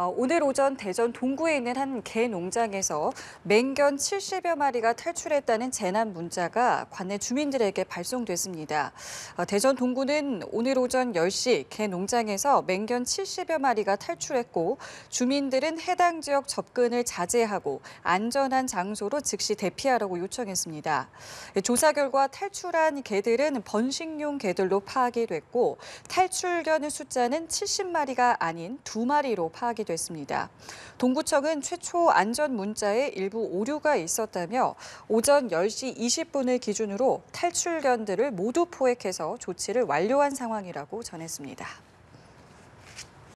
어, 오늘 오전 대전 동구에 있는 한 개 농장에서 맹견 70여 마리가 탈출했다는 재난 문자가 관내 주민들에게 발송됐습니다. 어, 대전 동구는 오늘 오전 10시 개 농장에서 맹견 70여 마리가 탈출했고 주민들은 해당 지역 접근을 자제하고 안전한 장소로 즉시 대피하라고 요청했습니다. 예, 조사 결과 탈출한 개들은 번식용 개들로 파악이 됐고 탈출견의 숫자는 70마리가 아닌 2마리로 파악이 됐습니다. 됐습니다. 동구청은 최초 안전 문자에 일부 오류가 있었다며 오전 10시 20분을 기준으로 탈출견들을 모두 포획해서 조치를 완료한 상황이라고 전했습니다.